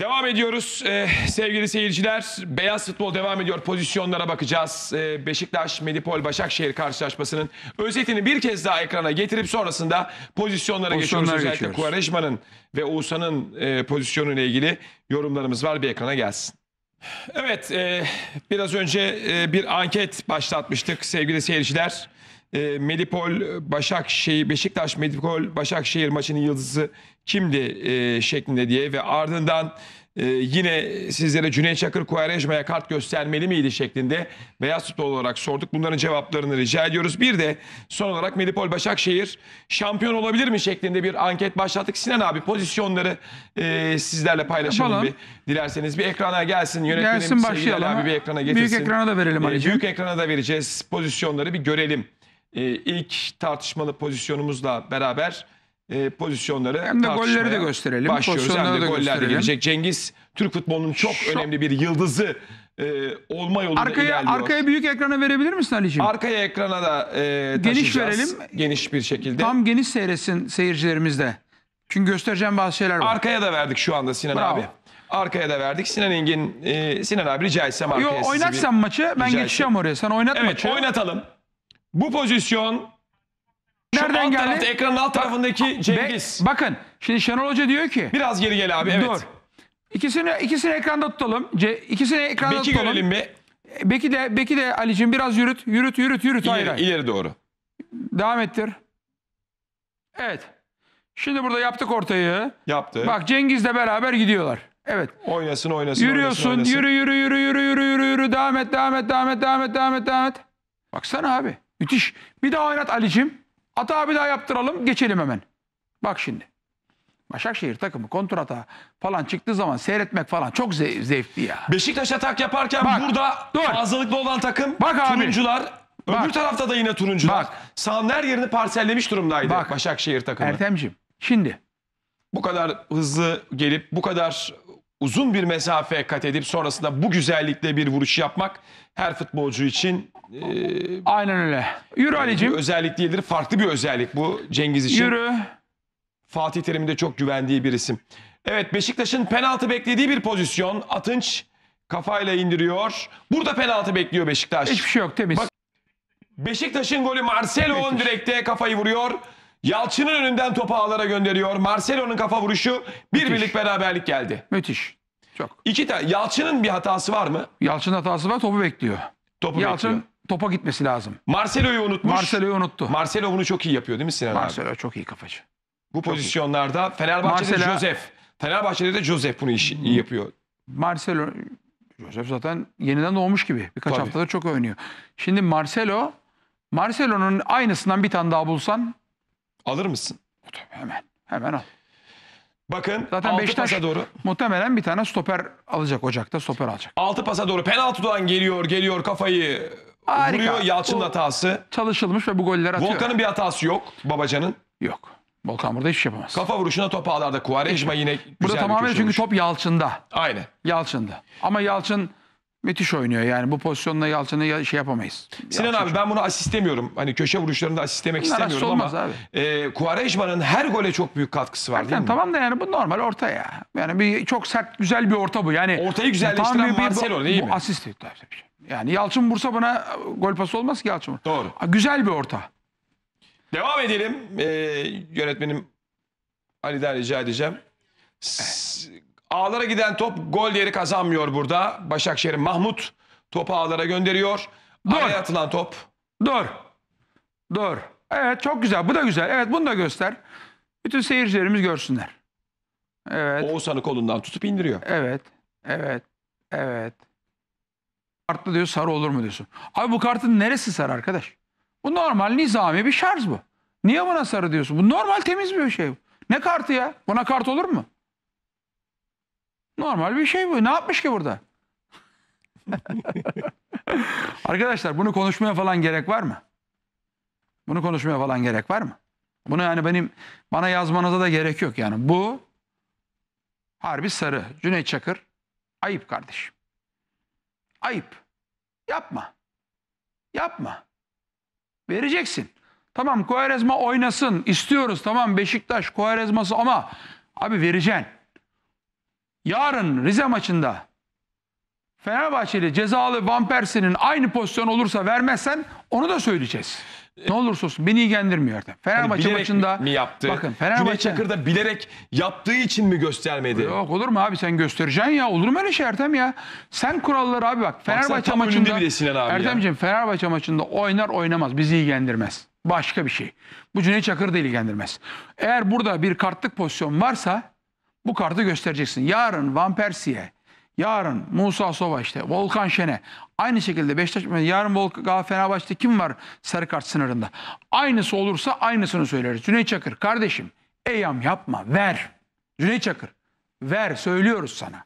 Devam ediyoruz ee, sevgili seyirciler. Beyaz futbol devam ediyor. Pozisyonlara bakacağız. Ee, Beşiktaş, Medipol, Başakşehir karşılaşmasının özetini bir kez daha ekrana getirip sonrasında pozisyonlara geçiyoruz. Özellikle geçiyoruz. Kuvareşman'ın ve Oğuzhan'ın e, eh, pozisyonuyla ilgili yorumlarımız var. Bir ekrana gelsin. Evet, e, biraz önce e, bir anket başlatmıştık sevgili seyirciler e, ee, Medipol Başakşehir Beşiktaş Medipol Başakşehir maçının yıldızı kimdi e, şeklinde diye ve ardından e, yine sizlere Cüneyt Çakır Kuarejma'ya kart göstermeli miydi şeklinde beyaz futbol olarak sorduk. Bunların cevaplarını rica ediyoruz. Bir de son olarak Melipol Başakşehir şampiyon olabilir mi şeklinde bir anket başlattık. Sinan abi pozisyonları e, sizlerle paylaşalım Yapalım. bir. Dilerseniz bir ekrana gelsin yönetmenim. Gelsin, başlayalım. abi bir ekrana getirsin. Büyük ekrana da verelim Ee, büyük ekrana da vereceğiz. Pozisyonları bir görelim e, ilk tartışmalı pozisyonumuzla beraber e, pozisyonları Hem de tartışmaya golleri de gösterelim. Başlıyoruz. Hem de Pozisyonları goller de gelecek. Cengiz Türk futbolunun çok Şu- önemli bir yıldızı e, olma yolunda Arkaya, ilerliyor. arkaya büyük ekrana verebilir misin Ali'ciğim? Arkaya ekrana da e, Geniş verelim. Geniş bir şekilde. Tam geniş seyretsin seyircilerimiz de. Çünkü göstereceğim bazı şeyler var. Arkaya da verdik şu anda Sinan Bravo. abi. Arkaya da verdik. Sinan Engin, e, Sinan abi rica etsem arkaya Yo sizi bir- maçı ben Rica geçeceğim oraya. Sen oynat Evet maçı. oynatalım. Bu pozisyon Nereden Nereden alt geldi? geldi? ekranın alt tarafındaki Cengiz. Be- bakın şimdi Şenol Hoca diyor ki Biraz geri gel abi evet. dur. İkisini ikisini ekranda tutalım. C, ikisini ekranda Beki tutalım. görelim bir. Beki de Beki de Ali'cim biraz yürüt. Yürüt yürüt yürüt. Hayır, İleri, ileri doğru. Devam ettir. Evet. Şimdi burada yaptık ortayı. Yaptı. Bak Cengiz'le beraber gidiyorlar. Evet. Oynasın oynasın. Yürüyorsun. oynasın, oynasın. Yürü yürü yürü yürü yürü yürü yürü. Devam et devam et devam et devam et devam et devam et. Baksana abi. Müthiş. Bir daha oynat Ali'cim. Ata abi daha yaptıralım. Geçelim hemen. Bak şimdi. Başakşehir takımı kontrata falan çıktığı zaman seyretmek falan çok zevkli ya. Beşiktaş atak yaparken bak, burada dur. fazlalıklı olan takım bak abi, turuncular. Bak, tarafta da yine turuncular. Bak, Sağın her yerini parsellemiş durumdaydı bak, Başakşehir takımı. Ertemcim. şimdi. Bu kadar hızlı gelip bu kadar uzun bir mesafe kat edip sonrasında bu güzellikle bir vuruş yapmak her futbolcu için e, Aynen öyle. Yürü Ali'cim. özellik değildir. Farklı bir özellik bu Cengiz için. Yürü. Fatih Terim'in de çok güvendiği bir isim. Evet Beşiktaş'ın penaltı beklediği bir pozisyon. Atınç kafayla indiriyor. Burada penaltı bekliyor Beşiktaş. Hiçbir şey yok temiz. Bak- Beşiktaş'ın golü Marcelo Beşiktaş. direkte kafayı vuruyor. Yalçın'ın önünden topu ağlara gönderiyor. Marcelo'nun kafa vuruşu bir birlik beraberlik geldi. Müthiş. Çok. İki tane. Yalçın'ın bir hatası var mı? Yalçın'ın hatası var topu bekliyor. Topu Yalçın bekliyor. topa gitmesi lazım. Marcelo'yu unutmuş. Marcelo'yu unuttu. Marcelo bunu çok iyi yapıyor değil mi Sinan Marcelo abi? çok iyi kafacı. Bu çok pozisyonlarda iyi. Fenerbahçe'de Marcelo... Josef. Fenerbahçe'de de Josef bunu iş, iyi yapıyor. Marcelo Josef zaten yeniden doğmuş gibi. Birkaç Tabii. haftadır çok oynuyor. Şimdi Marcelo Marcelo'nun aynısından bir tane daha bulsan Alır mısın? Hemen. Hemen al. Bakın Zaten altı Beşiktaş pasa doğru. muhtemelen bir tane stoper alacak Ocak'ta stoper alacak. Altı pasa doğru penaltıdan geliyor geliyor kafayı Harika. vuruyor Yalçın'ın hatası. Çalışılmış ve bu golleri atıyor. Volkan'ın bir hatası yok Babacan'ın. Yok. Volkan burada hiçbir şey yapamaz. Kafa vuruşuna top ağlarda Kuvarejma yine güzel burada tamamen çünkü top Yalçın'da. Aynen. Yalçın'da. Ama Yalçın müthiş oynuyor. Yani bu pozisyonla Yalçın'ı şey yapamayız. Sinan Yalçın abi çok... ben bunu asistemiyorum Hani köşe vuruşlarında asist demek Bunlar istemiyorum ama abi. E, Kuarejma'nın her gole çok büyük katkısı var Erken, değil mi? Tamam da yani bu normal orta ya. Yani bir çok sert güzel bir orta bu. Yani ortayı güzelleştiren tam bir, bir, Marcelo değil mi? Bu asist tabii. Yani Yalçın Bursa buna gol pası olmaz ki Yalçın. Doğru. Güzel bir orta. Devam edelim. Ee, yönetmenim Ali'den rica edeceğim. S evet. Ağlara giden top gol yeri kazanmıyor burada. Başakşehir'in Mahmut topu ağlara gönderiyor. Dur. Araya atılan top. Dur. Dur. Evet çok güzel. Bu da güzel. Evet bunu da göster. Bütün seyircilerimiz görsünler. Evet. Oğuzhan'ı kolundan tutup indiriyor. Evet. Evet. Evet. Kartlı diyor sarı olur mu diyorsun. Abi bu kartın neresi sarı arkadaş? Bu normal nizami bir şarj bu. Niye buna sarı diyorsun? Bu normal temiz bir şey. bu. Ne kartı ya? Buna kart olur mu? Normal bir şey bu. Ne yapmış ki burada? Arkadaşlar bunu konuşmaya falan gerek var mı? Bunu konuşmaya falan gerek var mı? Bunu yani benim bana yazmanıza da gerek yok yani. Bu harbi sarı. Cüneyt Çakır ayıp kardeşim. Ayıp. Yapma. Yapma. Vereceksin. Tamam Koerezma oynasın istiyoruz tamam Beşiktaş Koerezması ama abi vereceksin yarın Rize maçında Fenerbahçe ile cezalı Vampers'inin aynı pozisyon olursa vermezsen onu da söyleyeceğiz. E- ne olursa olsun beni ilgilendirmiyor artık. Hani Fenerbahçe hani maçında mi yaptı? Bakın Fenerbahçe Cüneyt bilerek yaptığı için mi göstermedi? Yok olur mu abi sen göstereceksin ya. Olur mu öyle şey Ertem ya? Sen kuralları abi bak. Fenerbahçe bak, maçında bile Sinan abi Ertemciğim Fenerbahçe maçında oynar oynamaz bizi ilgilendirmez. Başka bir şey. Bu Cüneyt Çakır da ilgilendirmez. Eğer burada bir kartlık pozisyon varsa bu kartı göstereceksin. Yarın Van Persie'ye, yarın Musa Sova işte, Volkan Şen'e. Aynı şekilde Beşiktaş, yarın Volkan Fenerbahçe'de kim var sarı kart sınırında? Aynısı olursa aynısını söyleriz. Cüneyt Çakır kardeşim eyam yapma ver. Cüneyt Çakır ver söylüyoruz sana.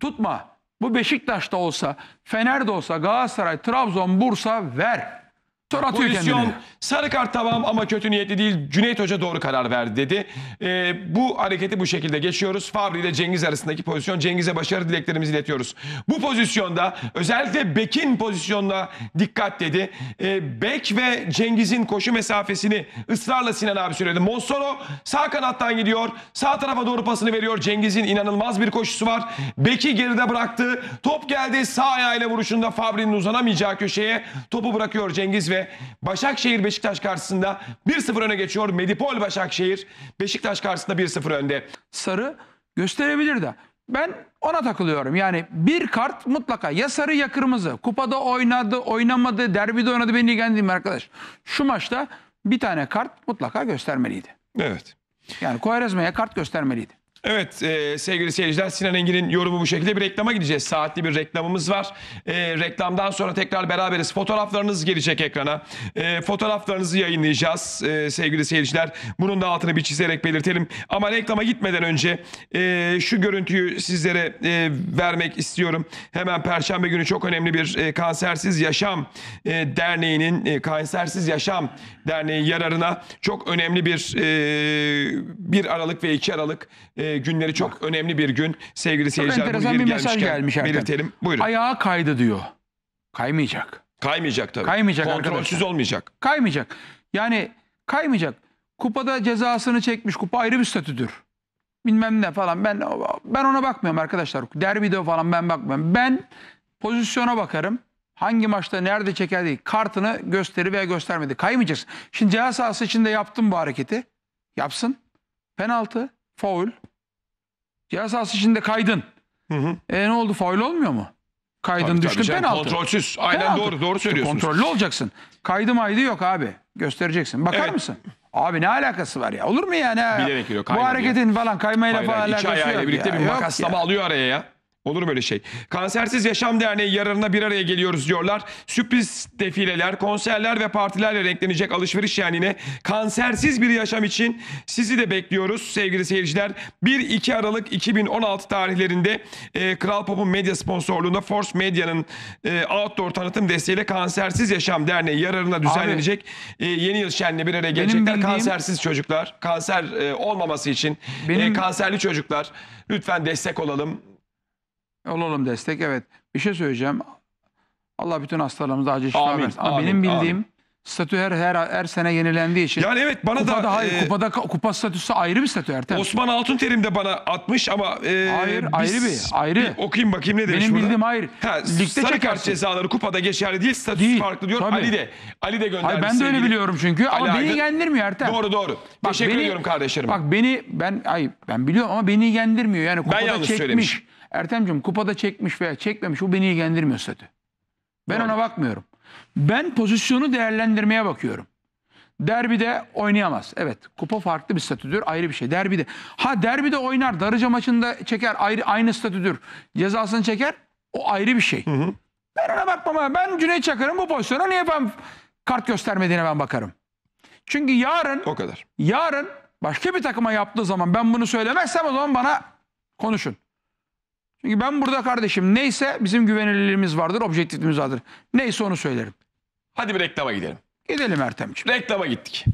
Tutma. Bu Beşiktaş'ta olsa, Fener'de olsa, Galatasaray, Trabzon, Bursa ver. Tör atıyor Pozisyon, kendini. Sarı kart tamam ama kötü niyetli değil. Cüneyt Hoca doğru karar verdi dedi. Ee, bu hareketi bu şekilde geçiyoruz. Fabri ile Cengiz arasındaki pozisyon. Cengiz'e başarı dileklerimizi iletiyoruz. Bu pozisyonda özellikle Bek'in pozisyonuna dikkat dedi. Ee, Bek ve Cengiz'in koşu mesafesini ısrarla Sinan abi söyledi. Monsoro sağ kanattan gidiyor. Sağ tarafa doğru pasını veriyor. Cengiz'in inanılmaz bir koşusu var. Bek'i geride bıraktı. Top geldi. Sağ ayağıyla vuruşunda Fabri'nin uzanamayacağı köşeye. Topu bırakıyor Cengiz ve Başakşehir Beşiktaş karşısında 1-0 öne geçiyor. Medipol Başakşehir Beşiktaş karşısında 1-0 önde. Sarı gösterebilir de. Ben ona takılıyorum. Yani bir kart mutlaka ya sarı ya kırmızı. Kupada oynadı, oynamadı, derbide oynadı beni ilgilendirmiyor arkadaş. Şu maçta bir tane kart mutlaka göstermeliydi. Evet. Yani Koyarezma'ya kart göstermeliydi. Evet e, sevgili seyirciler Sinan Engin'in yorumu bu şekilde bir reklama gideceğiz. Saatli bir reklamımız var. E, reklamdan sonra tekrar beraberiz. Fotoğraflarınız gelecek ekrana. E, fotoğraflarınızı yayınlayacağız e, sevgili seyirciler. Bunun da altını bir çizerek belirtelim. Ama reklama gitmeden önce e, şu görüntüyü sizlere e, vermek istiyorum. Hemen Perşembe günü çok önemli bir e, Kansersiz Yaşam e, Derneği'nin e, Kansersiz Yaşam Derneği yararına çok önemli bir e, 1 Aralık ve 2 Aralık e, e, günleri çok Bak. önemli bir gün. Sevgili seyirciler bu bir mesaj gelmiş Erkan. belirtelim. Buyurun. Ayağa kaydı diyor. Kaymayacak. Kaymayacak tabii. Kaymayacak Kontrolsüz arkadaşlar. olmayacak. Kaymayacak. Yani kaymayacak. Kupada cezasını çekmiş. Kupa ayrı bir statüdür. Bilmem ne falan. Ben ben ona bakmıyorum arkadaşlar. Derbide falan ben bakmıyorum. Ben pozisyona bakarım. Hangi maçta nerede çeker değil. Kartını gösteri veya göstermedi. Kaymayacaksın. Şimdi ceza sahası içinde yaptım bu hareketi. Yapsın. Penaltı, foul, Ceza sahası içinde kaydın. Hı hı. E ne oldu? Faul olmuyor mu? Kaydın tabii, düştün tabii penaltı. Kontrolsüz. Aynen penaltı. doğru doğru söylüyorsun. Kontrollü olacaksın. Kaydı maydı yok abi. Göstereceksin. Bakar evet. mısın? Abi ne alakası var ya? Olur mu yani? Bilerek giriyor. Bu hareketin ya. falan kaymayla hayır, falan hayır, alakası yok. İki ayağıyla birlikte ya. bir makaslama alıyor araya ya. Olur böyle şey. Kansersiz Yaşam Derneği yararına bir araya geliyoruz diyorlar. Sürpriz defileler, konserler ve partilerle renklenecek alışveriş şenliğine kansersiz bir yaşam için sizi de bekliyoruz sevgili seyirciler. 1-2 Aralık 2016 tarihlerinde e, Kral Pop'un medya sponsorluğunda Force Media'nın e, outdoor tanıtım desteğiyle Kansersiz Yaşam Derneği yararına düzenlenecek e, yeni yıl şenliğine bir araya gelecekler. Bildiğim... Kansersiz çocuklar, kanser e, olmaması için e, benim... e, kanserli çocuklar lütfen destek olalım. Olalım destek evet. Bir şey söyleyeceğim. Allah bütün hastalarımıza acı şifa versin. amin, benim bildiğim amin. statü her, her her sene yenilendiği için. Yani evet bana kupada, da hayır, e, kupada kupa statüsü ayrı bir statü Ertem. Osman terim de bana atmış ama e, hayır biz, ayrı bir ayrı. Bir okuyayım bakayım ne demiş Benim burada. bildiğim hayır. Ha, Ligde sarı kart cezaları kupada geçerli değil statüsü Değil, farklı diyor. tabii. Ali de Ali de göndermiş. ben de öyle biliyorum çünkü Ali ama beni yendirmiyor Ertem. Doğru doğru. Bak Teşekkür beni- ediyorum kardeşlerim. Bak beni ben ay ben biliyorum ama beni yendirmiyor yani kupada yanlış çekmiş. söylemişim. Ertem'cim kupada çekmiş veya çekmemiş o beni ilgilendirmiyor statü. Ben ona bakmıyorum. Ben pozisyonu değerlendirmeye bakıyorum. Derbide oynayamaz. Evet kupa farklı bir statüdür ayrı bir şey. Derbide. Ha derbide oynar. Darıca maçında çeker ayrı aynı statüdür. Cezasını çeker o ayrı bir şey. Hı hı. Ben ona bakmam. Ben Cüneyt Çakır'ın bu pozisyona niye ben kart göstermediğine ben bakarım. Çünkü yarın o kadar. Yarın başka bir takıma yaptığı zaman ben bunu söylemezsem o zaman bana konuşun. Çünkü ben burada kardeşim neyse bizim güvenilirliğimiz vardır, objektifimiz vardır. Neyse onu söylerim. Hadi bir reklama gidelim. Gidelim Ertemciğim. Reklama gittik.